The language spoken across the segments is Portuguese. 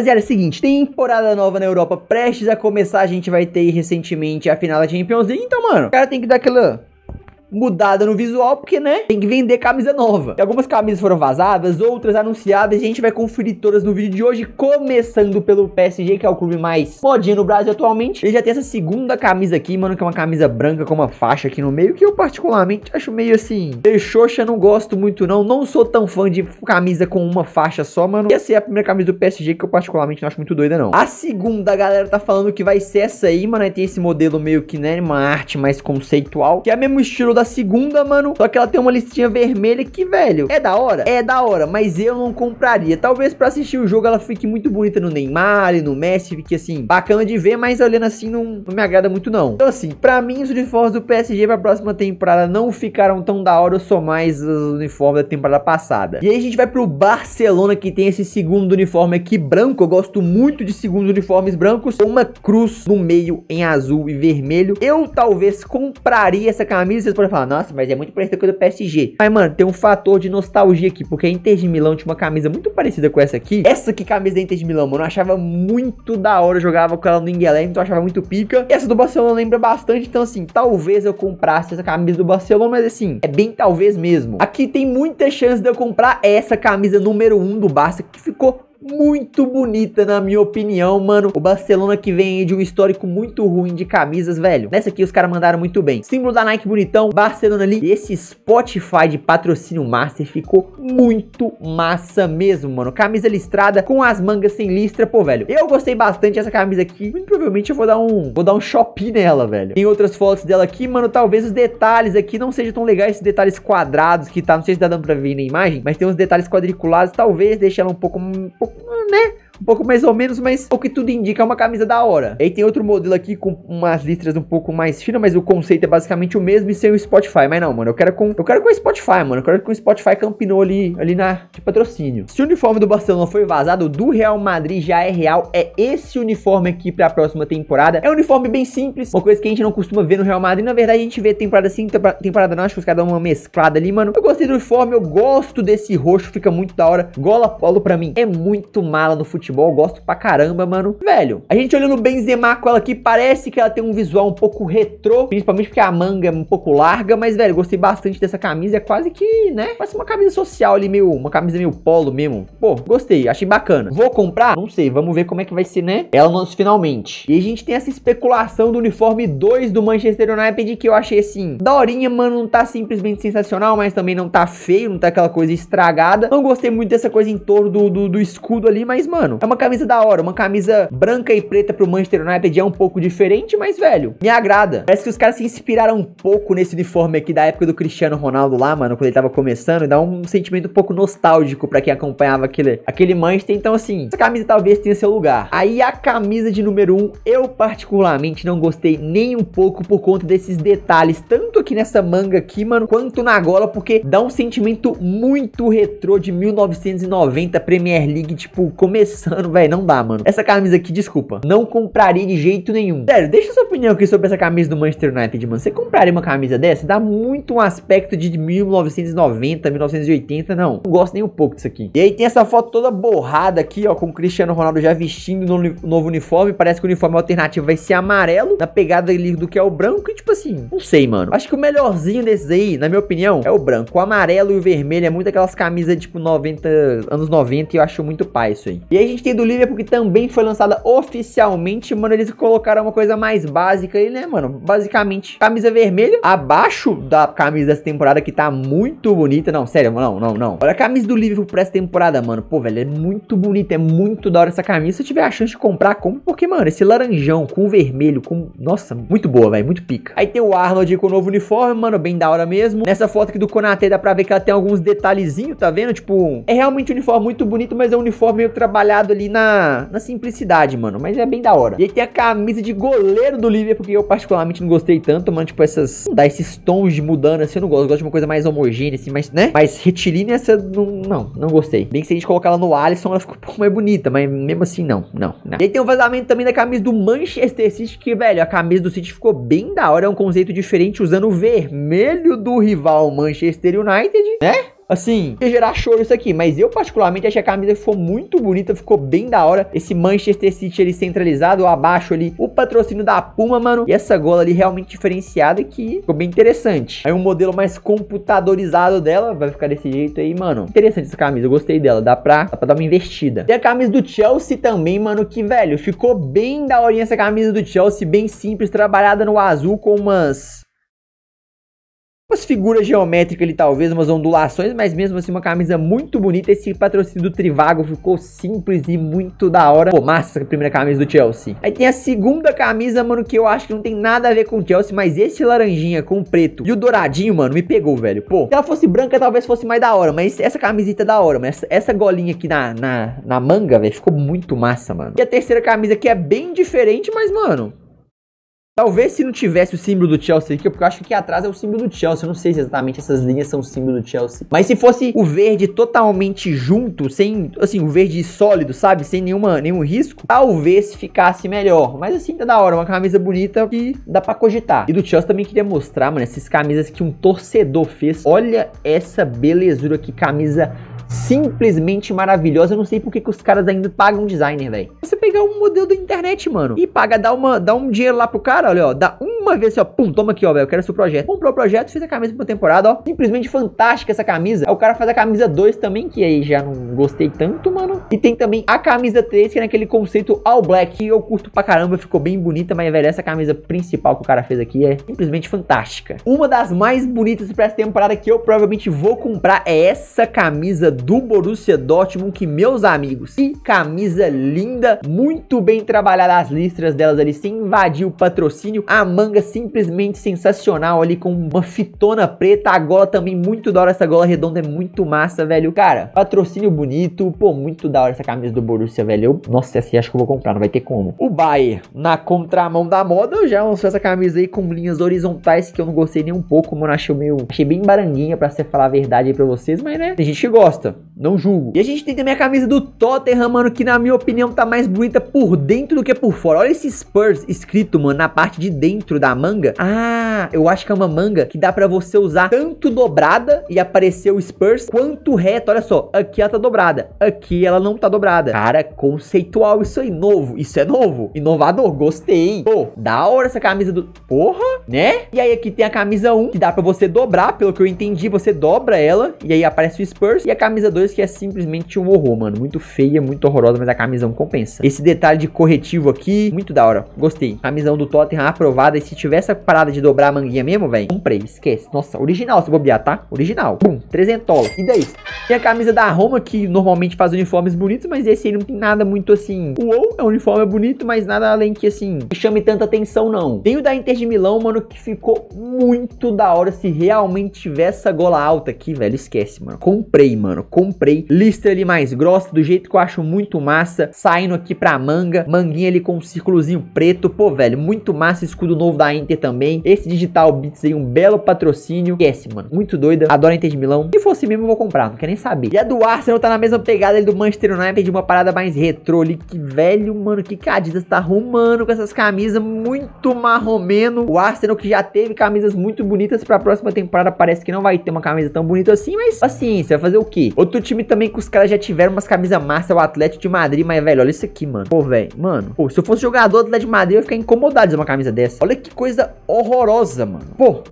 Rapaziada, é o seguinte, temporada nova na Europa prestes a começar, a gente vai ter recentemente a final da Champions League, então, mano, o cara tem que dar aquela mudada no visual, porque, né, tem que vender camisa nova. E algumas camisas foram vazadas, outras anunciadas, a gente vai conferir todas no vídeo de hoje, começando pelo PSG, que é o clube mais modinho no Brasil atualmente. Ele já tem essa segunda camisa aqui, mano, que é uma camisa branca com uma faixa aqui no meio, que eu particularmente acho meio assim, xoxa, não gosto muito não, não sou tão fã de camisa com uma faixa só, mano. E essa é a primeira camisa do PSG que eu particularmente não acho muito doida não. A segunda, a galera tá falando que vai ser essa aí, mano, tem esse modelo meio que, né, uma arte mais conceitual, que é o mesmo estilo da da segunda, mano. Só que ela tem uma listinha vermelha que, velho, é da hora? É da hora, mas eu não compraria. Talvez pra assistir o jogo ela fique muito bonita no Neymar e no Messi, fique assim, bacana de ver, mas olhando assim não, não me agrada muito não. Então assim, pra mim os uniformes do PSG pra próxima temporada não ficaram tão da hora, eu sou mais os uniformes da temporada passada. E aí a gente vai pro Barcelona que tem esse segundo uniforme aqui branco, eu gosto muito de segundos uniformes brancos, com uma cruz no meio em azul e vermelho. Eu talvez compraria essa camisa, vocês podem fala, nossa, mas é muito parecido com a do PSG. Mas, mano, tem um fator de nostalgia aqui, porque a Inter de Milão tinha uma camisa muito parecida com essa aqui. Essa que camisa da Inter de Milão, mano, eu achava muito da hora, eu jogava com ela no Inglaterra, então eu achava muito pica. E essa do Barcelona lembra bastante, então assim, talvez eu comprasse essa camisa do Barcelona, mas assim, é bem talvez mesmo. Aqui tem muita chance de eu comprar essa camisa número 1 um do Barça, que ficou muito bonita, na minha opinião, mano. O Barcelona que vem aí de um histórico muito ruim de camisas, velho. Nessa aqui os caras mandaram muito bem. Símbolo da Nike bonitão, Barcelona ali. E esse Spotify de patrocínio master ficou muito massa mesmo, mano. Camisa listrada com as mangas sem listra, pô, velho. Eu gostei bastante dessa camisa aqui. Muito provavelmente eu vou dar um, vou dar um shopping nela, velho. Tem outras fotos dela aqui, mano. Talvez os detalhes aqui não sejam tão legais, esses detalhes quadrados que tá. Não sei se dá tá dando pra ver na imagem, mas tem uns detalhes quadriculados. Talvez deixe ela um pouco, um pouco 嗯，没。um pouco mais ou menos, mas o que tudo indica é uma camisa da hora. E aí tem outro modelo aqui com umas listras um pouco mais finas, mas o conceito é basicamente o mesmo e sem o Spotify. Mas não, mano, eu quero com eu quero com o Spotify, mano. Eu quero com o Spotify campinou ali, ali na de patrocínio. Se o uniforme do Barcelona foi vazado, do Real Madrid já é real. É esse uniforme aqui para a próxima temporada. É um uniforme bem simples, uma coisa que a gente não costuma ver no Real Madrid. Na verdade, a gente vê temporada sim, temporada não. Acho que os caras dão uma mesclada ali, mano. Eu gostei do uniforme, eu gosto desse roxo, fica muito da hora. Gola Polo para mim é muito mala no futebol futebol, gosto pra caramba, mano. Velho, a gente olhando o Benzema com ela aqui, parece que ela tem um visual um pouco retrô, principalmente porque a manga é um pouco larga, mas, velho, gostei bastante dessa camisa, é quase que, né, parece uma camisa social ali, meio, uma camisa meio polo mesmo. Pô, gostei, achei bacana. Vou comprar? Não sei, vamos ver como é que vai ser, né, ela nos finalmente. E a gente tem essa especulação do uniforme 2 do Manchester United, que eu achei, assim, daorinha, mano, não tá simplesmente sensacional, mas também não tá feio, não tá aquela coisa estragada. Não gostei muito dessa coisa em torno do, do, do escudo ali, mas, mano, é uma camisa da hora, uma camisa branca e preta pro Manchester United é um pouco diferente, mas, velho, me agrada. Parece que os caras se inspiraram um pouco nesse uniforme aqui da época do Cristiano Ronaldo lá, mano, quando ele tava começando, e dá um sentimento um pouco nostálgico para quem acompanhava aquele, aquele Manchester. Então, assim, essa camisa talvez tenha seu lugar. Aí a camisa de número 1, um, eu particularmente não gostei nem um pouco por conta desses detalhes, tanto aqui nessa manga aqui, mano, quanto na gola, porque dá um sentimento muito retrô de 1990 Premier League, tipo, começando mano, velho, não dá, mano. Essa camisa aqui, desculpa, não compraria de jeito nenhum. Sério, deixa sua opinião aqui sobre essa camisa do Manchester United, mano. Você compraria uma camisa dessa? Dá muito um aspecto de 1990, 1980, não. Não gosto nem um pouco disso aqui. E aí tem essa foto toda borrada aqui, ó, com o Cristiano Ronaldo já vestindo o no novo uniforme. Parece que o uniforme alternativo vai ser amarelo, na pegada ali do que é o branco, e tipo assim, não sei, mano. Acho que o melhorzinho desses aí, na minha opinião, é o branco. O amarelo e o vermelho é muito aquelas camisas, tipo, 90, anos 90, e eu acho muito pai isso aí. E aí gente tem do Liverpool que também foi lançada oficialmente, mano, eles colocaram uma coisa mais básica aí, né, mano? Basicamente, camisa vermelha, abaixo da camisa dessa temporada que tá muito bonita. Não, sério, não, não, não. Olha a camisa do Liverpool pra essa temporada, mano. Pô, velho, é muito bonita, é muito da hora essa camisa. Se eu tiver a chance de comprar, compra, porque, mano, esse laranjão com vermelho, com... Nossa, muito boa, velho, muito pica. Aí tem o Arnold com o novo uniforme, mano, bem da hora mesmo. Nessa foto aqui do Konaté dá pra ver que ela tem alguns detalhezinhos, tá vendo? Tipo, é realmente um uniforme muito bonito, mas é um uniforme meio trabalhado baseado ali na, na simplicidade, mano. Mas é bem da hora. E aí tem a camisa de goleiro do Liverpool, que eu particularmente não gostei tanto, mano. Tipo, essas. Não dá esses tons de mudança, assim, eu não gosto. Eu gosto de uma coisa mais homogênea, assim, mas, né? Mas retilínea, essa. Não, não, não gostei. Bem que se a gente colocar ela no Alisson, ela ficou um pouco mais bonita, mas mesmo assim, não, não, não. E aí tem o vazamento também da camisa do Manchester City, que, velho, a camisa do City ficou bem da hora. É um conceito diferente usando o vermelho do rival Manchester United, né? Assim, ia gerar choro isso aqui, mas eu particularmente achei a camisa que ficou muito bonita, ficou bem da hora. Esse Manchester City ali centralizado, abaixo ali, o patrocínio da Puma, mano. E essa gola ali realmente diferenciada que ficou bem interessante. Aí um modelo mais computadorizado dela, vai ficar desse jeito aí, mano. Interessante essa camisa, eu gostei dela, dá pra, dá pra dar uma investida. E a camisa do Chelsea também, mano, que velho, ficou bem da horinha essa camisa do Chelsea, bem simples, trabalhada no azul com umas umas figuras geométricas ali talvez, umas ondulações, mas mesmo assim uma camisa muito bonita. Esse patrocínio do Trivago ficou simples e muito da hora. Pô, massa a primeira camisa do Chelsea. Aí tem a segunda camisa, mano, que eu acho que não tem nada a ver com o Chelsea, mas esse laranjinha com o preto e o douradinho, mano, me pegou, velho. Pô, se ela fosse branca talvez fosse mais da hora, mas essa camiseta é da hora, mas essa, essa golinha aqui na, na, na manga, velho, ficou muito massa, mano. E a terceira camisa que é bem diferente, mas, mano, Talvez se não tivesse o símbolo do Chelsea aqui, porque eu acho que atrás é o símbolo do Chelsea. Eu não sei se exatamente essas linhas são o símbolo do Chelsea. Mas se fosse o verde totalmente junto, sem, assim, o verde sólido, sabe? Sem nenhuma, nenhum risco, talvez ficasse melhor. Mas assim, tá da hora. Uma camisa bonita que dá pra cogitar. E do Chelsea também queria mostrar, mano, essas camisas que um torcedor fez. Olha essa belezura aqui, camisa simplesmente maravilhosa. Eu não sei por que, os caras ainda pagam designer, velho. Você pegar um modelo da internet, mano, e paga, dá, uma, dá um dinheiro lá pro cara, olha, ó, dá uma vez assim, ó, pum, toma aqui, ó, velho, eu quero seu projeto. Comprou o projeto, fez a camisa pra temporada, ó, simplesmente fantástica essa camisa. Aí o cara faz a camisa 2 também, que aí já não gostei tanto, mano. E tem também a camisa 3, que é naquele conceito all black, que eu curto pra caramba, ficou bem bonita, mas, velho, essa camisa principal que o cara fez aqui é simplesmente fantástica. Uma das mais bonitas pra essa temporada que eu provavelmente vou comprar é essa camisa 2 do Borussia Dortmund, que meus amigos, que camisa linda, muito bem trabalhada as listras delas ali, sem invadir o patrocínio, a manga simplesmente sensacional ali, com uma fitona preta, a gola também muito da hora, essa gola redonda é muito massa, velho, cara, patrocínio bonito, pô, muito da hora essa camisa do Borussia, velho, eu, nossa, essa assim, acho que eu vou comprar, não vai ter como. O Bayer, na contramão da moda, eu já lançou essa camisa aí com linhas horizontais que eu não gostei nem um pouco, mano, achei meio, achei bem baranguinha, pra você falar a verdade aí pra vocês, mas né, a gente gosta. Não julgo. E a gente tem também a camisa do Tottenham, mano, que na minha opinião tá mais bonita por dentro do que por fora. Olha esse Spurs escrito, mano, na parte de dentro da manga. Ah, eu acho que é uma manga que dá pra você usar tanto dobrada e aparecer o Spurs, quanto reta. Olha só, aqui ela tá dobrada, aqui ela não tá dobrada. Cara, conceitual isso aí, novo. Isso é novo, inovador, gostei. Pô, da hora essa camisa do... Porra, né? E aí aqui tem a camisa 1, que dá pra você dobrar, pelo que eu entendi, você dobra ela e aí aparece o Spurs. E a camisa camisa 2 que é simplesmente um horror, mano. Muito feia, muito horrorosa, mas a camisão compensa. Esse detalhe de corretivo aqui, muito da hora. Gostei. Camisão do Tottenham aprovada. E se tivesse essa parada de dobrar a manguinha mesmo, velho, comprei. Esquece. Nossa, original se bobear, tá? Original. Bum, 300 E daí? Tem a camisa da Roma, que normalmente faz uniformes bonitos, mas esse aí não tem nada muito assim. Uou, é um uniforme bonito, mas nada além que assim, que chame tanta atenção, não. Tem o da Inter de Milão, mano, que ficou muito da hora. Se realmente tivesse essa gola alta aqui, velho, esquece, mano. Comprei, mano mano, comprei. lista ali mais grossa, do jeito que eu acho muito massa. Saindo aqui pra manga, manguinha ali com um círculozinho preto. Pô, velho, muito massa. Escudo novo da Inter também. Esse Digital Beats aí, um belo patrocínio. Esquece, mano, muito doida. Adoro a Inter de Milão. Se fosse mesmo, eu vou comprar, não quer nem saber. E a do Arsenal tá na mesma pegada ali do Manchester United, de uma parada mais retrô ali. Que velho, mano, que Adidas tá arrumando com essas camisas muito marromeno. O Arsenal que já teve camisas muito bonitas pra próxima temporada, parece que não vai ter uma camisa tão bonita assim, mas paciência, vai fazer o quê? Outro time também que os caras já tiveram umas camisas massa, é o Atlético de Madrid, mas, velho, olha isso aqui, mano. Pô, velho, mano. Pô, se eu fosse jogador do Atlético de Madrid, eu ia ficar incomodado de uma camisa dessa. Olha que coisa horrorosa, mano. Pô,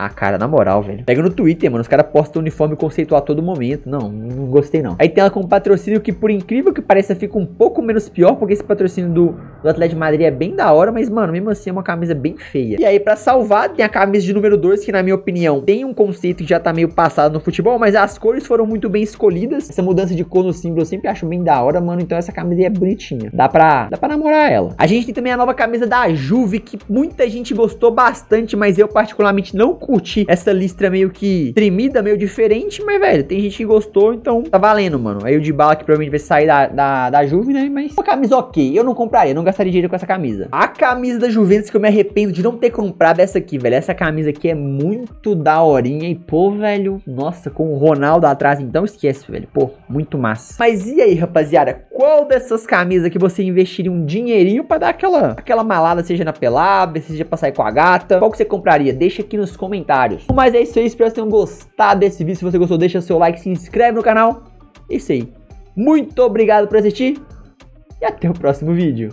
ah, cara, na moral, velho. Pega no Twitter, mano. Os caras postam uniforme conceitual a todo momento. Não, não gostei, não. Aí tem ela com um patrocínio que, por incrível que pareça, fica um pouco menos pior, porque esse patrocínio do, do Atlético de Madrid é bem da hora, mas, mano, mesmo assim é uma camisa bem feia. E aí, para salvar, tem a camisa de número 2, que, na minha opinião, tem um conceito que já tá meio passado no futebol, mas as cores foram muito bem escolhidas. Essa mudança de cor no símbolo eu sempre acho bem da hora, mano. Então essa camisa é bonitinha. Dá pra, dá pra namorar ela. A gente tem também a nova camisa da Juve, que muita gente gostou bastante, mas eu particularmente não curti essa listra meio que tremida, meio diferente, mas, velho, tem gente que gostou, então tá valendo, mano. Aí o de bala que provavelmente vai sair da, da, da Juve, né? Mas uma camisa ok. Eu não compraria, não gastaria dinheiro com essa camisa. A camisa da Juventus que eu me arrependo de não ter comprado é essa aqui, velho. Essa camisa aqui é muito daorinha. E, pô, velho, nossa, com o Ronaldo atrás, então esquece, velho. Pô, muito massa. Mas e aí, rapaziada? Qual dessas camisas que você investiria um dinheirinho pra dar aquela, aquela malada, seja na pelada, seja pra sair com a gata? Qual que você compraria? Deixa aqui nos comentários comentários. Mas é isso aí, espero que tenham gostado desse vídeo. Se você gostou, deixa seu like, se inscreve no canal. É isso aí. Muito obrigado por assistir e até o próximo vídeo.